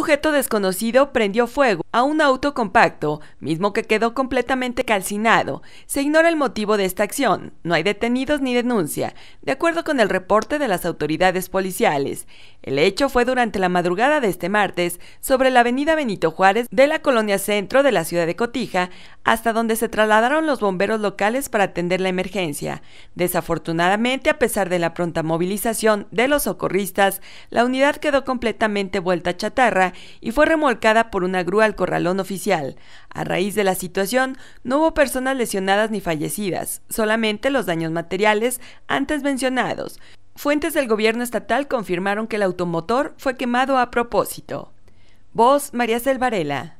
sujeto desconocido prendió fuego a un auto compacto, mismo que quedó completamente calcinado. Se ignora el motivo de esta acción, no hay detenidos ni denuncia, de acuerdo con el reporte de las autoridades policiales. El hecho fue durante la madrugada de este martes sobre la avenida Benito Juárez de la colonia centro de la ciudad de Cotija, hasta donde se trasladaron los bomberos locales para atender la emergencia. Desafortunadamente, a pesar de la pronta movilización de los socorristas, la unidad quedó completamente vuelta a chatarra y fue remolcada por una grúa al corralón oficial. A raíz de la situación, no hubo personas lesionadas ni fallecidas, solamente los daños materiales antes mencionados. Fuentes del gobierno estatal confirmaron que el automotor fue quemado a propósito. Voz María Selvarela.